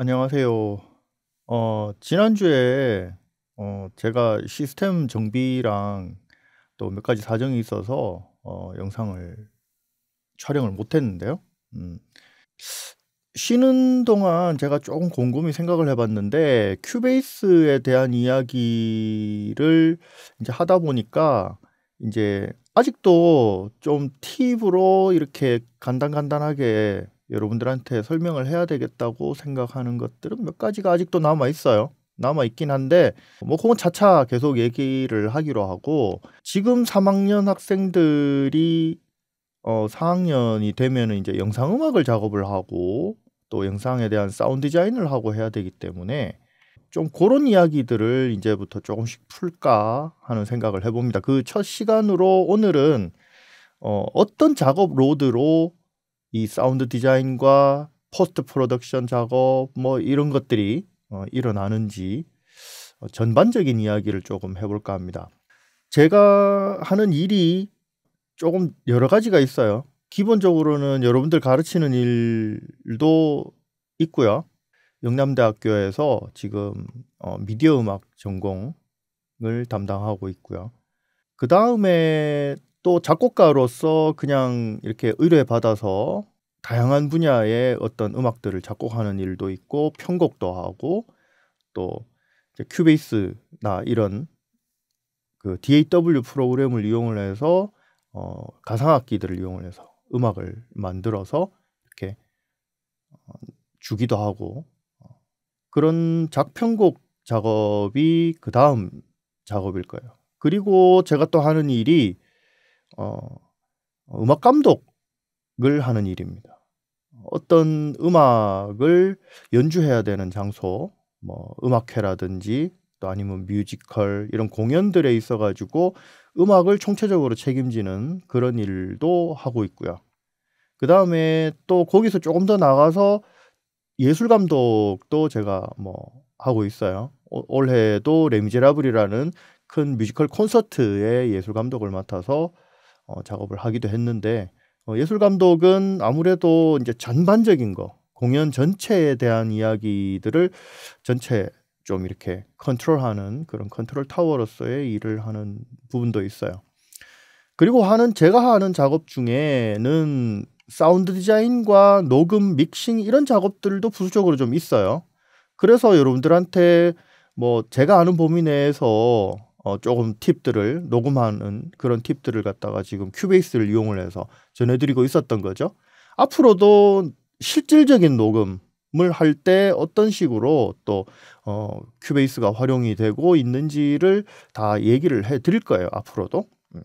안녕하세요. 어, 지난주에 어, 제가 시스템 정비랑 또 몇 가지 사정이 있어서 어, 영상을 촬영을 못 했는데요. 음. 쉬는 동안 제가 조금 곰곰이 생각을 해봤는데 큐베이스에 대한 이야기를 이제 하다 보니까 이제 아직도 좀 팁으로 이렇게 간단간단하게 여러분들한테 설명을 해야 되겠다고 생각하는 것들은 몇 가지가 아직도 남아 있어요. 남아 있긴 한데 뭐 그건 차차 계속 얘기를 하기로 하고 지금 3학년 학생들이 어 4학년이 되면은 이제 영상 음악을 작업을 하고 또 영상에 대한 사운드 디자인을 하고 해야 되기 때문에 좀 그런 이야기들을 이제부터 조금씩 풀까 하는 생각을 해봅니다. 그 첫 시간으로 오늘은 어, 어떤 작업 로드로 이 사운드 디자인과 포스트 프로덕션 작업 뭐 이런 것들이 어, 일어나는지 어, 전반적인 이야기를 조금 해볼까 합니다. 제가 하는 일이 조금 여러 가지가 있어요. 기본적으로는 여러분들 가르치는 일도 있고요. 영남대학교에서 지금 어, 미디어 음악 전공을 담당하고 있고요. 그 다음에 또 작곡가로서 그냥 이렇게 의뢰받아서 다양한 분야의 어떤 음악들을 작곡하는 일도 있고 편곡도 하고 또 큐베이스나 이런 그 DAW 프로그램을 이용을 해서 어, 가상악기들을 이용을 해서 음악을 만들어서 이렇게 어, 주기도 하고 어, 그런 작편곡 작업이 그 다음 작업일 거예요. 그리고 제가 또 하는 일이 어, 음악 감독을 하는 일입니다. 어떤 음악을 연주해야 되는 장소, 뭐 음악회라든지 또 아니면 뮤지컬 이런 공연들에 있어 가지고 음악을 총체적으로 책임지는 그런 일도 하고 있고요. 그다음에 또 거기서 조금 더 나가서 예술 감독도 제가 뭐 하고 있어요. 올해도 레미제라블이라는 큰 뮤지컬 콘서트의 예술 감독을 맡아서 어, 작업을 하기도 했는데 어, 예술 감독은 아무래도 이제 전반적인 거 공연 전체에 대한 이야기들을 전체 좀 이렇게 컨트롤하는 그런 컨트롤 타워로서의 일을 하는 부분도 있어요. 그리고 하는 제가 하는 작업 중에는 사운드 디자인과 녹음, 믹싱 이런 작업들도 부수적으로 좀 있어요. 그래서 여러분들한테 뭐 제가 아는 범위 내에서 어, 조금 팁들을 녹음하는 그런 팁들을 갖다가 지금 큐베이스를 이용을 해서 전해드리고 있었던 거죠. 앞으로도 실질적인 녹음을 할 때 어떤 식으로 또 어, 큐베이스가 활용이 되고 있는지를 다 얘기를 해 드릴 거예요. 앞으로도. 음.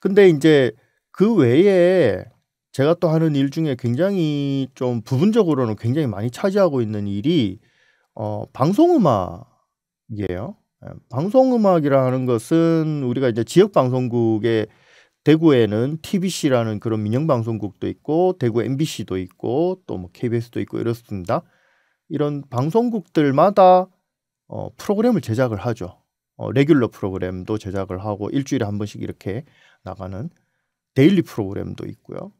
근데 이제 그 외에 제가 또 하는 일 중에 굉장히 좀 부분적으로는 굉장히 많이 차지하고 있는 일이 어, 방송음악이에요. 방송음악이라는 것은 우리가 이제 지역 방송국의 대구에는 TBC라는 그런 민영 방송국도 있고 대구 MBC도 있고 또 뭐 KBS도 있고 이렇습니다. 이런 방송국들마다 어, 프로그램을 제작을 하죠. 어, 레귤러 프로그램도 제작을 하고 일주일에 한 번씩 이렇게 나가는 데일리 프로그램도 있고요.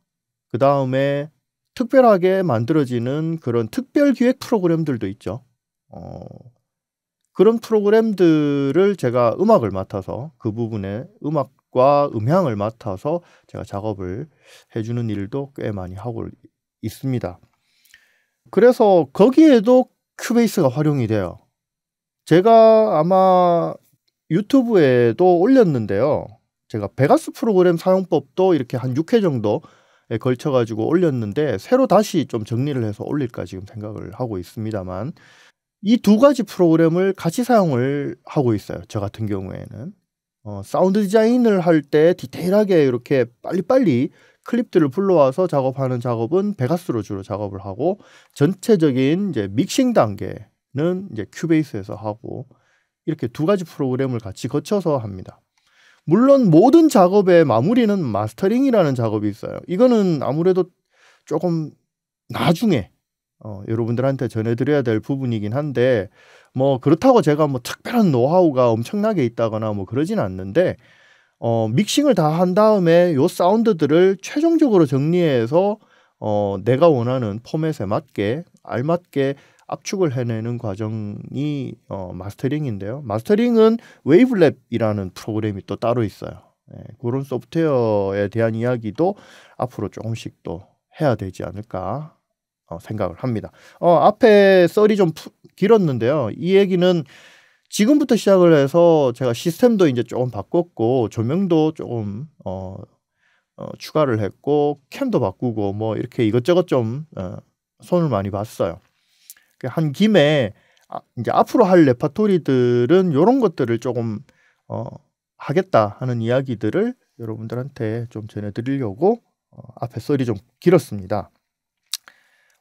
그 다음에 특별하게 만들어지는 그런 특별 기획 프로그램들도 있죠. 어, 그런 프로그램들을 제가 음악을 맡아서 그 부분에 음악과 음향을 맡아서 제가 작업을 해주는 일도 꽤 많이 하고 있습니다. 그래서 거기에도 큐베이스가 활용이 돼요. 제가 아마 유튜브에도 올렸는데요. 제가 베가스 프로그램 사용법도 이렇게 한 6회 정도에 걸쳐가지고 올렸는데 새로 다시 좀 정리를 해서 올릴까 지금 생각을 하고 있습니다만 이두 가지 프로그램을 같이 사용을 하고 있어요. 저 같은 경우에는 어, 사운드 디자인을 할 때 디테일하게 이렇게 빨리빨리 클립들을 불러와서 작업하는 작업은 베가스로 주로 작업을 하고 전체적인 이제 믹싱 단계는 이제 큐베이스에서 하고 이렇게 두 가지 프로그램을 같이 거쳐서 합니다. 물론 모든 작업의 마무리는 마스터링이라는 작업이 있어요. 이거는 아무래도 조금 나중에 어, 여러분들한테 전해드려야 될 부분이긴 한데 뭐 그렇다고 제가 뭐 특별한 노하우가 엄청나게 있다거나 뭐 그러진 않는데 어, 믹싱을 다 한 다음에 요 사운드들을 최종적으로 정리해서 어, 내가 원하는 포맷에 맞게 알맞게 압축을 해내는 과정이 어, 마스터링인데요. 마스터링은 웨이브랩이라는 프로그램이 또 따로 있어요. 예, 그런 소프트웨어에 대한 이야기도 앞으로 조금씩 또 해야 되지 않을까 어, 생각을 합니다. 어, 앞에 썰이 좀 푸, 길었는데요. 이 얘기는 지금부터 시작을 해서 제가 시스템도 이제 조금 바꿨고 조명도 조금 어, 어, 추가를 했고 캠도 바꾸고 뭐 이렇게 이것저것 좀 어, 손을 많이 봤어요. 그러니까 한 김에 아, 이제 앞으로 할 레파토리들은 이런 것들을 조금 어, 하겠다 하는 이야기들을 여러분들한테 좀 전해드리려고 어, 앞에 썰이 좀 길었습니다.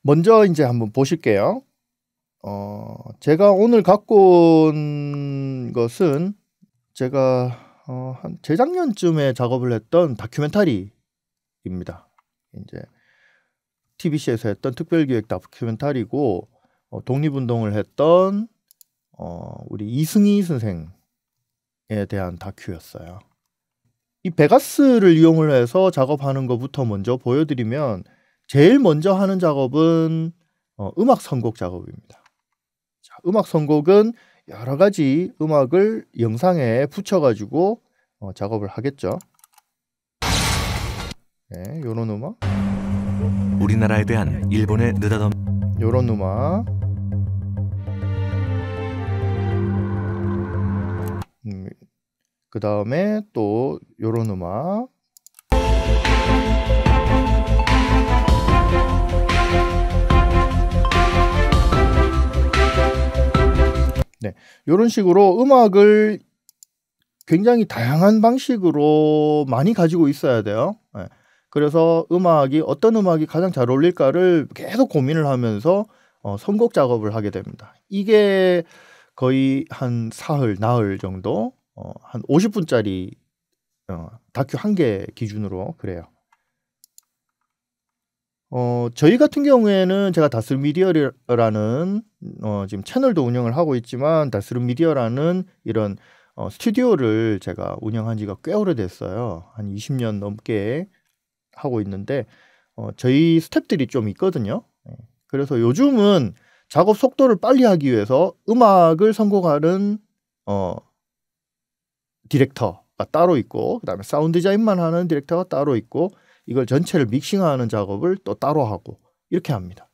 먼저 이제 한번 보실게요. 어, 제가 오늘 갖고 온 것은 제가 어, 한 재작년쯤에 작업을 했던 다큐멘터리입니다. 이제 TBC에서 했던 특별기획 다큐멘터리고 어, 독립운동을 했던 어, 우리 이승희 선생에 대한 다큐였어요. 이 베가스를 이용을 해서 작업하는 것부터 먼저 보여드리면 제일 먼저 하는 작업은 어, 음악 선곡 작업입니다. 자, 음악 선곡은 여러 가지 음악을 영상에 붙여가지고 어, 작업을 하겠죠. 네, 요런 음악. 우리나라에 대한 일본의 느닷없 요런 음악. 음, 그 다음에 또 요런 음악. 네. 요런 식으로 음악을 굉장히 다양한 방식으로 많이 가지고 있어야 돼요. 네. 그래서 음악이 어떤 음악이 가장 잘 어울릴까를 계속 고민을 하면서 어, 선곡 작업을 하게 됩니다. 이게 거의 한 사흘, 나흘 정도, 어, 한 50분짜리 어, 다큐 한 개 기준으로 그래요. 어, 저희 같은 경우에는 제가 다스 루 미디어라는 어, 지금 채널도 운영을 하고 있지만 다스 루 미디어라는 이런 어, 스튜디오를 제가 운영한 지가 꽤 오래됐어요. 한 20년 넘게 하고 있는데 어, 저희 스탭들이 좀 있거든요. 예. 그래서 요즘은 작업 속도를 빨리 하기 위해서 음악을 선곡하는 어, 디렉터가 따로 있고 그다음에 사운드 디자인만 하는 디렉터가 따로 있고 이걸 전체를 믹싱하는 작업을 또 따로 하고 이렇게 합니다.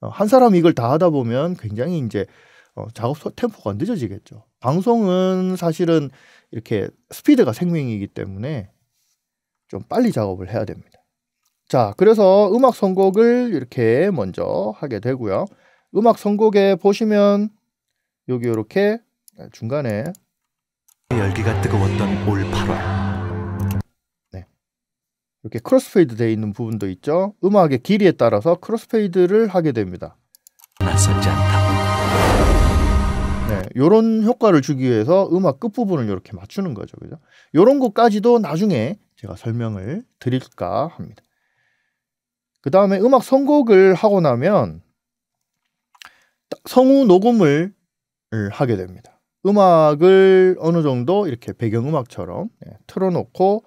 어, 한 사람이 이걸 다 하다 보면 굉장히 이제 어, 작업 템포가 늦어지겠죠. 방송은 사실은 이렇게 스피드가 생명이기 때문에 좀 빨리 작업을 해야 됩니다. 자, 그래서 음악 선곡을 이렇게 먼저 하게 되고요. 음악 선곡에 보시면 여기 이렇게 중간에 열기가 뜨거웠던 올 8월 이렇게 크로스페이드 되어 있는 부분도 있죠. 음악의 길이에 따라서 크로스페이드를 하게 됩니다. 네, 요런 효과를 주기 위해서 음악 끝부분을 이렇게 맞추는 거죠. 그죠? 요런 것까지도 나중에 제가 설명을 드릴까 합니다. 그 다음에 음악 선곡을 하고 나면 성우 녹음을 하게 됩니다. 음악을 어느 정도 이렇게 배경음악처럼 네, 틀어놓고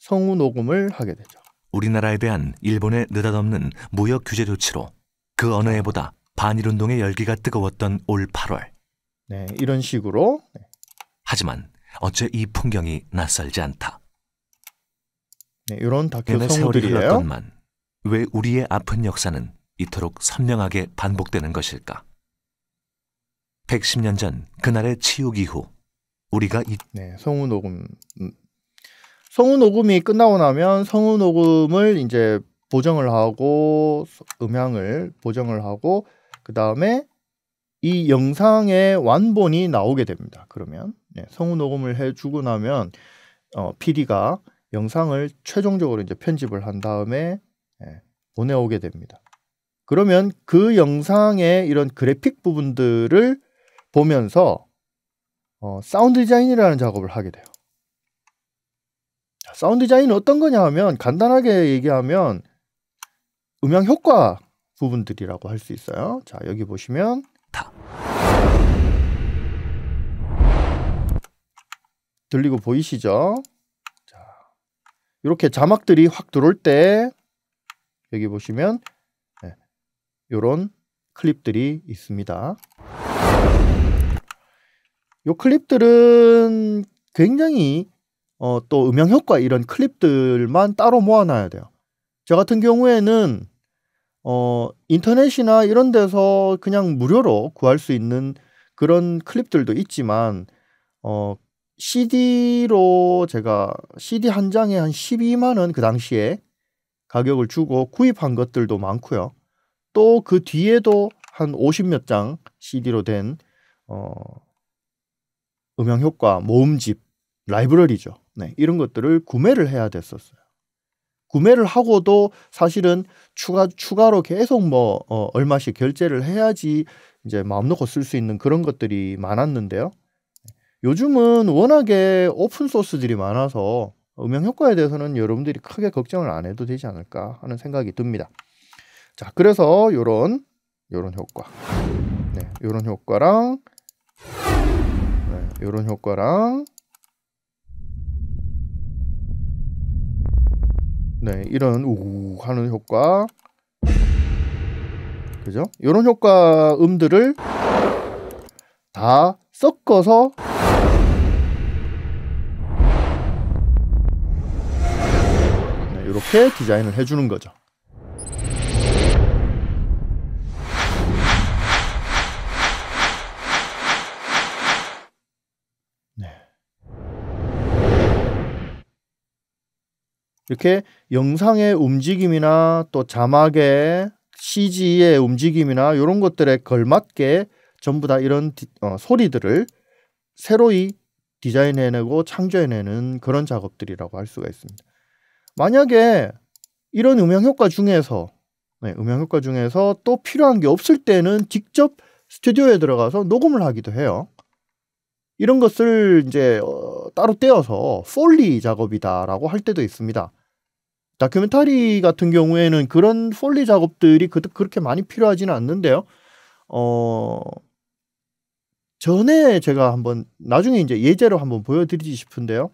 성우 녹음을 하게 되죠. 우리나라에 대한 일본의 느닷없는 무역 규제 조치로 그 어느 해보다 반일 운동의 열기가 뜨거웠던 올 8월. 네, 이런 식으로. 네. 하지만 어째 이 풍경이 낯설지 않다. 네, 이런 다큐 성우들이 흘렀왜 우리의 아픈 역사는 이토록 선명하게 반복되는 것일까? 110년 전 그날의 치욕 이후 우리가 이 네, 성우 녹음 음, 성우 녹음이 끝나고 나면 성우 녹음을 이제 보정을 하고 음향을 보정을 하고 그 다음에 이 영상의 완본이 나오게 됩니다. 그러면 네, 예, 성우 녹음을 해주고 나면 어, PD가 영상을 최종적으로 이제 편집을 한 다음에 네, 보내오게 됩니다. 그러면 그 영상의 이런 그래픽 부분들을 보면서 어, 사운드 디자인이라는 작업을 하게 돼요. 사운드 디자인은 어떤 거냐 하면 간단하게 얘기하면 음향 효과 부분들이라고 할 수 있어요. 자, 여기 보시면 다. 들리고 보이시죠? 자, 이렇게 자막들이 확 들어올 때 여기 보시면 이런 네, 클립들이 있습니다. 이 클립들은 굉장히 어, 또 음향 효과 이런 클립들만 따로 모아놔야 돼요. 저 같은 경우에는 어, 인터넷이나 이런 데서 그냥 무료로 구할 수 있는 그런 클립들도 있지만 어, CD로 제가 CD 한 장에 한 12만 원 그 당시에 가격을 주고 구입한 것들도 많고요. 또 그 뒤에도 한 50몇 장 CD로 된 어, 음향 효과 모음집 라이브러리죠. 네, 이런 것들을 구매를 해야 됐었어요. 구매를 하고도 사실은 추가 추가로 계속 뭐 어, 얼마씩 결제를 해야지 이제 마음 놓고 쓸 수 있는 그런 것들이 많았는데요. 네, 요즘은 워낙에 오픈 소스들이 많아서 음향 효과에 대해서는 여러분들이 크게 걱정을 안 해도 되지 않을까 하는 생각이 듭니다. 자, 그래서 요런 요런 효과. 네, 요런 효과랑 네, 요런 효과랑 네, 이런 우 하는 효과. 그죠? 이런 효과 음들을 다 섞어서 이렇게 네, 디자인을 해주는 거죠. 이렇게 영상의 움직임이나 또 자막의 CG의 움직임이나 이런 것들에 걸맞게 전부 다 이런 디, 어, 소리들을 새로이 디자인해내고 창조해내는 그런 작업들이라고 할 수가 있습니다. 만약에 이런 음향 효과 중에서 네, 음향 효과 중에서 또 필요한 게 없을 때는 직접 스튜디오에 들어가서 녹음을 하기도 해요. 이런 것을 이제 어, 따로 떼어서 폴리 작업이다라고 할 때도 있습니다. 다큐멘터리 같은 경우에는 그런 폴리 작업들이 그, 렇게 많이 필요하지는 않는데요. 어, 전에 제가 한번 나중에 이제 예제로 한번 보여드리지 싶은데요.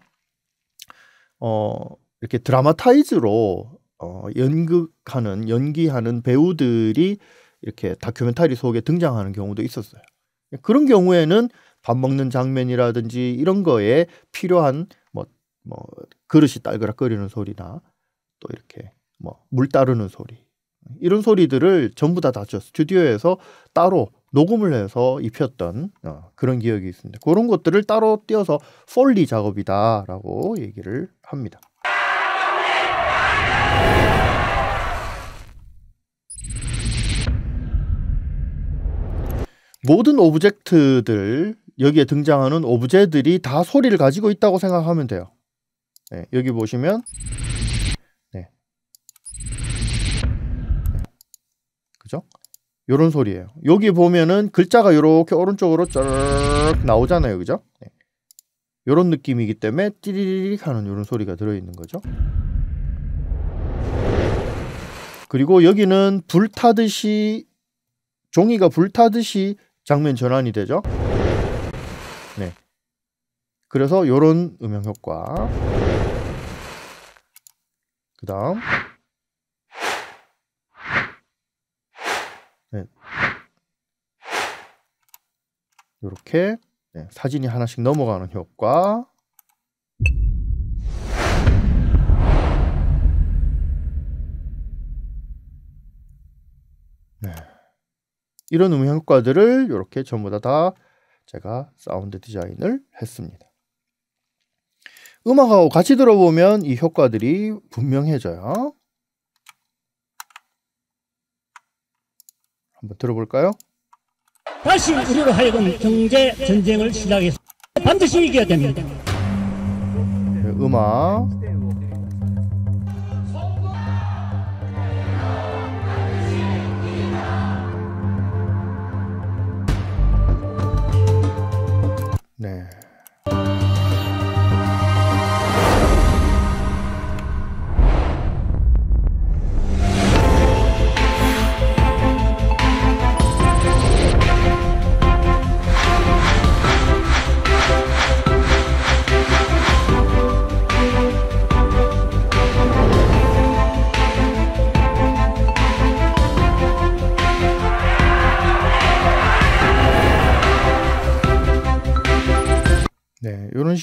어, 이렇게 드라마타이즈로 어, 연극하는 연기하는 배우들이 이렇게 다큐멘터리 속에 등장하는 경우도 있었어요. 그런 경우에는 밥 먹는 장면이라든지 이런 거에 필요한 뭐, 뭐 그릇이 딸그락거리는 소리나 또 이렇게 뭐 물 따르는 소리 이런 소리들을 전부 다 다죠 스튜디오에서 따로 녹음을 해서 입혔던 어, 그런 기억이 있습니다. 그런 것들을 따로 띄어서 폴리 작업이다라고 얘기를 합니다. 모든 오브젝트들 여기에 등장하는 오브제들이 다 소리를 가지고 있다고 생각하면 돼요. 네, 여기 보시면 그죠? 요런 소리예요. 여기 보면은 글자가 요렇게 오른쪽으로 쫙 나오잖아요. 그죠? 네. 요런 느낌이기 때문에 띠리리리 하는 요런 소리가 들어있는 거죠. 그리고 여기는 불타듯이 종이가 불타듯이 장면 전환이 되죠. 네. 그래서 요런 음향 효과. 그 다음 이렇게 네. 네, 사진이 하나씩 넘어가는 효과 네. 이런 음향 효과들을 이렇게 전부 다, 다 제가 사운드 디자인을 했습니다. 음악하고 같이 들어보면 이 효과들이 분명해져요. 한번 들어볼까요? 다시 우리로 하여금 경제 전쟁을 시작해서 반드시 이겨야 됩니다. 네, 음악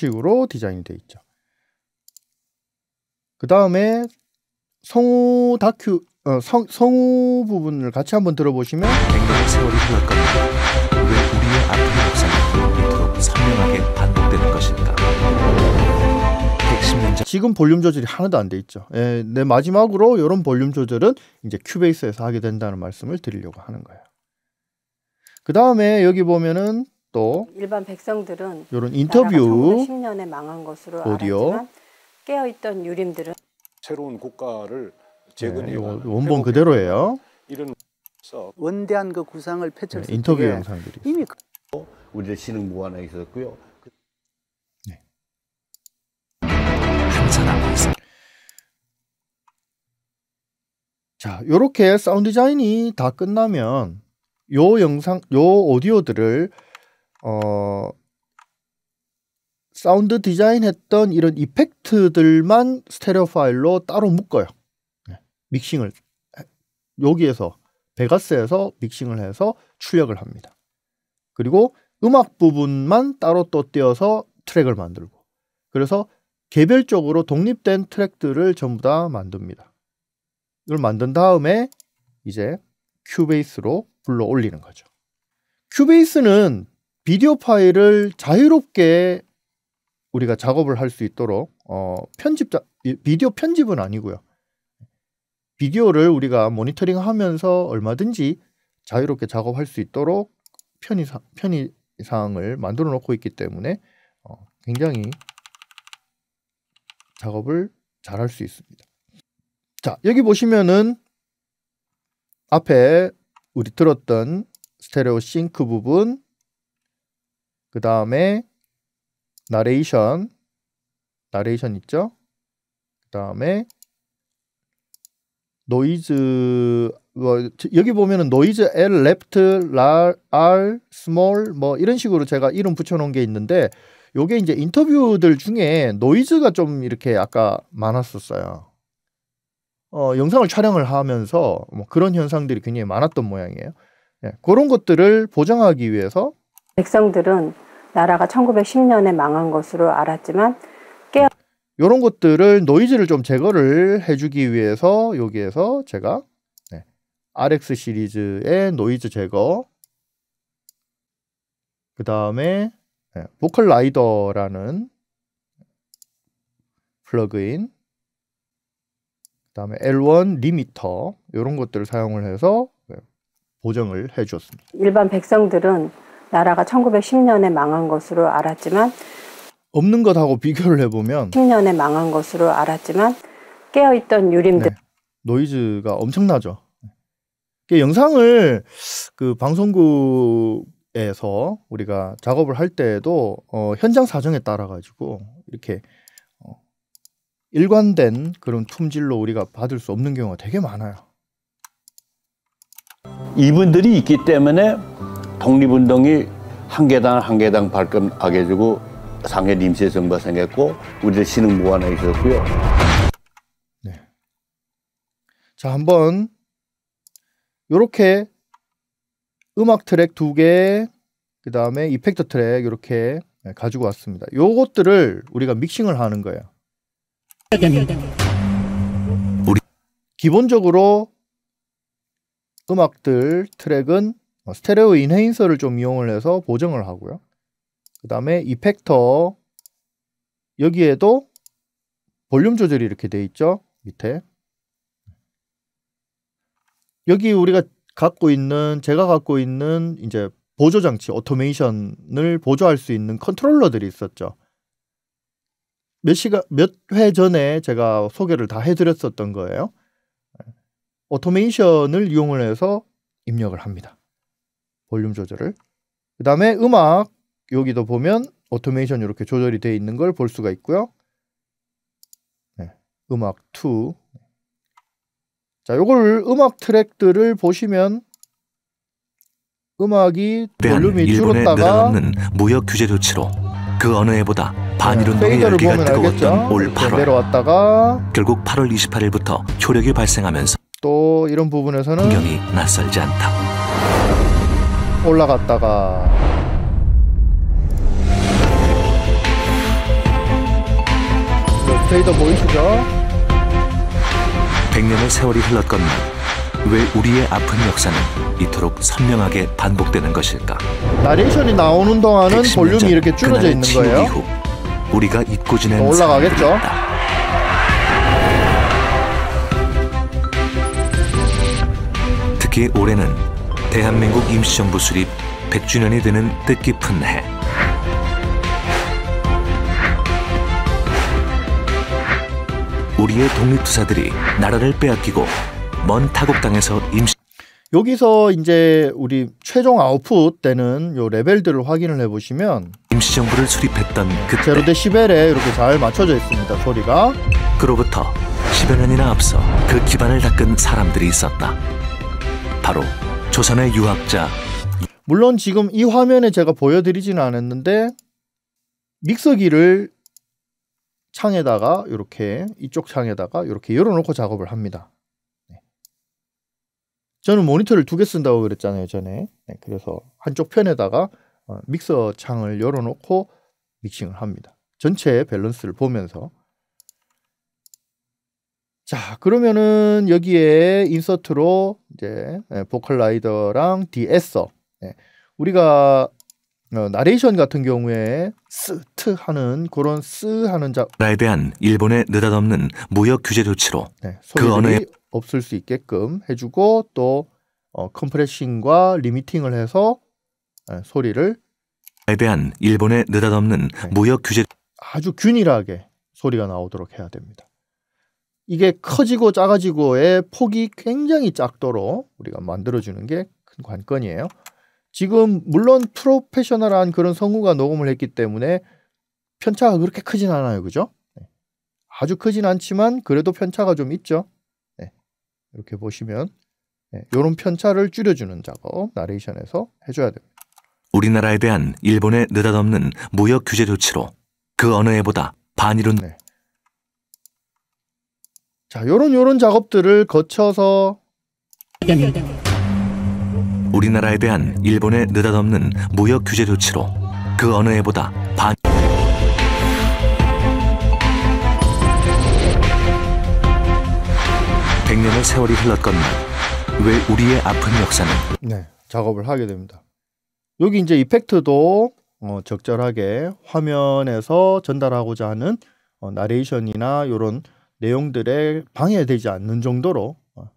식으로 디자인이 되어 있죠. 그 다음에 성우 다큐 어, 성, 성우 부분을 같이 한번 들어보시면 굉장히 세월이 흐를 겁니다. 왜 우리의 아픈 역사는 이토록 선명하게 반복되는 것인가? 지금 볼륨 조절이 하나도 안 돼 있죠. 예, 네, 마지막으로 이런 볼륨 조절은 이제 큐베이스에서 하게 된다는 말씀을 드리려고 하는 거예요. 그 다음에 여기 보면은 또 일반 백성들은 이런 인터뷰 10년에 망한 것으로 오디오. 알았지만 깨어있던 유림들은 새로운 국가를 네, 재건해 네, 원본 그대로예요. 이런 원대한 그 구상을 펼쳤을 네, 인터뷰 영상들이 이미 그... 우리 신흥 모아나 있었고요. 네. 자, 요렇게 사운드 디자인이 다 끝나면 요 영상, 요 오디오들을 어 사운드 디자인했던 이런 이펙트들만 스테레오 파일로 따로 묶어요. 네, 믹싱을 여기에서 베가스에서 믹싱을 해서 출력을 합니다. 그리고 음악 부분만 따로 또 떼어서 트랙을 만들고 그래서 개별적으로 독립된 트랙들을 전부 다 만듭니다. 이걸 만든 다음에 이제 큐베이스로 불러 올리는 거죠. 큐베이스는 비디오 파일을 자유롭게 우리가 작업을 할 수 있도록 어, 편집 자, 비디오 편집은 아니고요. 비디오를 우리가 모니터링하면서 얼마든지 자유롭게 작업할 수 있도록 편의 사 편의 사항을 만들어 놓고 있기 때문에 어, 굉장히 작업을 잘 할 수 있습니다. 자 여기 보시면은 앞에 우리 들었던 스테레오 싱크 부분 그 다음에 나레이션 나레이션 있죠? 그 다음에 노이즈 여기 보면은 노이즈 L, left, R, s m 뭐 이런 식으로 제가 이름 붙여놓은 게 있는데 요게 이제 인터뷰들 중에 노이즈가 좀 이렇게 아까 많았었어요. 어, 영상을 촬영을 하면서 뭐 그런 현상들이 굉장히 많았던 모양이에요. 예, 그런 것들을 보장하기 위해서 백성들은 나라가 1910년에 망한 것으로 알았지만 깨어 요런 것들을 노이즈를 좀 제거를 해주기 위해서 여기에서 제가 네, RX 시리즈의 노이즈 제거 그 다음에 네, 보컬 라이더라는 플러그인 그 다음에 L1 리미터 요런 것들을 사용을 해서 네, 보정을 해주었습니다. 일반 백성들은 나라가 1910년에 망한 것으로 알았지만 없는 것하고 비교를 해보면 10년에 망한 것으로 알았지만 깨어있던 유림들 네. 노이즈가 엄청나죠. 그 영상을 그 방송국에서 우리가 작업을 할 때에도 어, 현장 사정에 따라 가지고 이렇게 어, 일관된 그런 품질로 우리가 받을 수 없는 경우가 되게 많아요. 이분들이 있기 때문에 독립운동이 한 계단 한 계단 발끈하게 주고 상해 임시정부가 생겼고 우리들 신흥무완에 있었고요. 네. 자 한번 요렇게 음악 트랙 두 개, 그 다음에 이펙터 트랙 요렇게 가지고 왔습니다. 요것들을 우리가 믹싱을 하는 거예요. 기본적으로 음악들 트랙은 어, 스테레오 인헤인서를 좀 이용을 해서 보정을 하고요. 그 다음에 이펙터 여기에도 볼륨 조절이 이렇게 돼 있죠. 밑에 여기 우리가 갖고 있는 제가 갖고 있는 이제 보조 장치 오토메이션을 보조할 수 있는 컨트롤러들이 있었죠. 몇 시간 몇 회 전에 제가 소개를 다 해드렸었던 거예요. 오토메이션을 이용을 해서 입력을 합니다. 볼륨 조절을. 그 다음에 음악 여기도 보면 오토메이션 이렇게 조절이 되어 있는 걸 볼 수가 있고요. 네, 음악 2. 자, 요걸 음악 트랙들을 보시면 음악이 볼륨이 줄었다가 무역 규제 조치로 그 어느 해보다 반일운동의 열기가 뜨거웠던 올 8월 내려왔다가 결국 8월 28일부터 효력이 발생하면서 또 이런 부분에서는 경이 낯설지 않다. 올라갔다가 레이더 네, 보이시죠? 100년의 세월이 흘렀건만 왜 우리의 아픈 역사는 이토록 선명하게 반복되는 것일까? 나레이션이 나오는 동안은 볼륨이 이렇게 줄어져 있는 거예요. 이후 우리가 잊고 지낸 올라가겠죠? 특히 올해는 대한민국 임시정부 수립 100주년이 되는 뜻깊은 해. 우리의 독립투사들이 나라를 빼앗기고 먼 타국 땅에서 임시 여기서 이제 우리 최종 아웃풋 되는 요 레벨들을 확인을 해보시면 임시정부를 수립했던 그때 제로 대1 0에 이렇게 잘 맞춰져 있습니다 소리가 그로부터 10여 년이나 앞서 그 기반을 닦은 사람들이 있었다 바로 조선의 유학자. 물론 지금 이 화면에 제가 보여드리지는 않았는데 믹서기를 창에다가 이렇게 이쪽 창에다가 이렇게 열어놓고 작업을 합니다. 네. 저는 모니터를 두 개 쓴다고 그랬잖아요 전에. 네, 그래서 한쪽 편에다가 어, 믹서 창을 열어놓고 믹싱을 합니다. 전체 밸런스를 보면서 자, 그러면은 여기에 인서트로 이제 예, 보컬 라이더랑 디에서 예, 우리가 어, 나레이션 같은 경우에 쓰트 하는 그런 쓰 하는 작라에 대한 일본의 느닷없는 무역 규제 조치로 네, 그 언어에 없을 수 있게끔 해주고 또 어, 컴프레싱과 리미팅을 해서 네, 소리를 에 대한 일본의 느닷없는 네. 무역 규제 아주 균일하게 소리가 나오도록 해야 됩니다. 이게 커지고 작아지고의 폭이 굉장히 작도록 우리가 만들어주는 게 큰 관건이에요. 지금 물론 프로페셔널한 그런 성우가 녹음을 했기 때문에 편차가 그렇게 크진 않아요. 그죠? 네. 아주 크진 않지만 그래도 편차가 좀 있죠. 네. 이렇게 보시면 이런 네. 편차를 줄여주는 작업 나레이션에서 해줘야 됩니다. 우리나라에 대한 일본의 느닷없는 무역 규제 조치로 그 어느 해보다 반이은 네. 자, 요런 요런 작업들을 거쳐서 우리나라에 대한 일본의 느닷없는 무역 규제 조치로 그 어느 해보다 반1 0 0년의 세월이 흘렀건만 왜 우리의 아픈 역사는 네, 작업을 하게 됩니다. 여기 이제 이펙트도 어, 적절하게 화면에서 전달하고자 하는 어, 나레이션이나 이런 내용들에 방해되지 않는 정도로 어,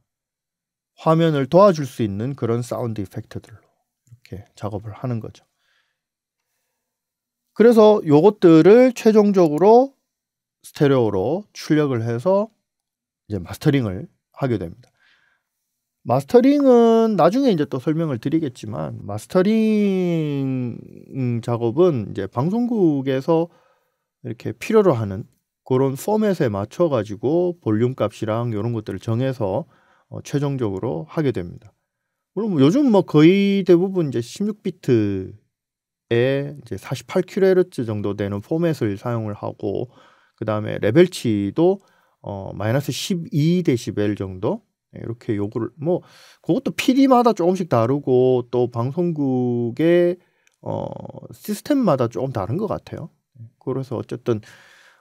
화면을 도와줄 수 있는 그런 사운드 이펙트들로 이렇게 작업을 하는 거죠. 그래서 요것들을 최종적으로 스테레오로 출력을 해서 이제 마스터링을 하게 됩니다. 마스터링은 나중에 이제 또 설명을 드리겠지만 마스터링 작업은 이제 방송국에서 이렇게 필요로 하는 그런 포맷에 맞춰 가지고 볼륨 값이랑 이런 것들을 정해서 어, 최종적으로 하게 됩니다. 물론 뭐 요즘 뭐 거의 대부분 이제 16비트에 이제 48kHz 정도 되는 포맷을 사용을 하고 그 다음에 레벨치도 어 마이너스 1 2시벨 정도 네, 이렇게 요구를 뭐 그것도 PD마다 조금씩 다르고 또 방송국의 어 시스템마다 조금 다른 것 같아요. 네, 그래서 어쨌든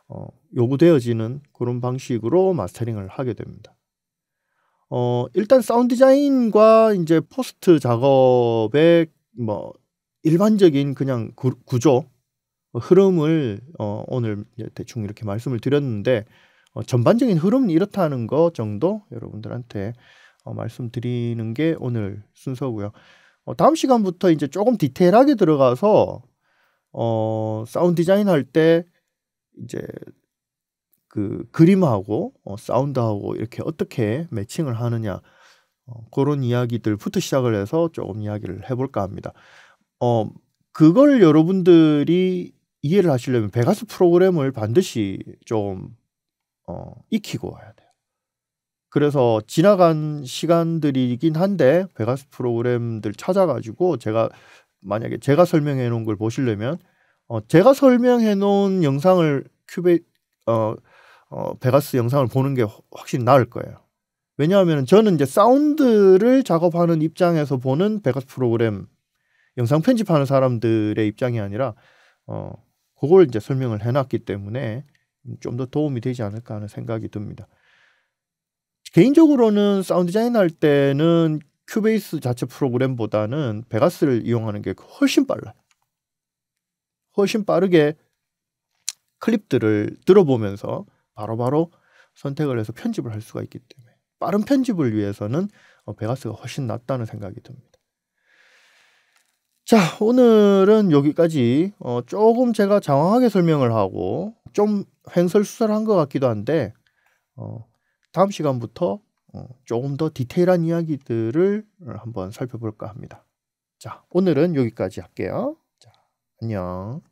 어, 요구되어지는 그런 방식으로 마스터링을 하게 됩니다. 어, 일단 사운드 디자인과 이제 포스트 작업의 뭐 일반적인 그냥 구, 구조 어, 흐름을 어, 오늘 대충 이렇게 말씀을 드렸는데 어, 전반적인 흐름은 이렇다는 것 정도 여러분들한테 어, 말씀드리는 게 오늘 순서고요. 어, 다음 시간부터 이제 조금 디테일하게 들어가서 어, 사운드 디자인 할때 이제 그 그림하고 어, 사운드하고 이렇게 어떻게 매칭을 하느냐 어, 그런 이야기들부터 시작을 해서 조금 이야기를 해볼까 합니다. 어 그걸 여러분들이 이해를 하시려면 베가스 프로그램을 반드시 좀 어, 익히고 와야 돼요. 그래서 지나간 시간들이긴 한데 베가스 프로그램들 찾아가지고 제가 만약에 제가 설명해 놓은 걸 보시려면 어, 제가 설명해 놓은 영상을 큐베 어, 어 베가스 영상을 보는 게 확실히 나을 거예요. 왜냐하면 저는 이제 사운드를 작업하는 입장에서 보는 베가스 프로그램 영상 편집하는 사람들의 입장이 아니라 어 그걸 이제 설명을 해놨기 때문에 좀 더 도움이 되지 않을까 하는 생각이 듭니다. 개인적으로는 사운드 디자인 할 때는 큐베이스 자체 프로그램보다는 베가스를 이용하는 게 훨씬 빨라요. 훨씬 빠르게 클립들을 들어보면서 바로바로 바로 선택을 해서 편집을 할 수가 있기 때문에 빠른 편집을 위해서는 어, 베가스가 훨씬 낫다는 생각이 듭니다. 자, 오늘은 여기까지 어, 조금 제가 장황하게 설명을 하고 좀 횡설수설한 것 같기도 한데 어, 다음 시간부터 어, 조금 더 디테일한 이야기들을 한번 살펴볼까 합니다. 자, 오늘은 여기까지 할게요. 안녕.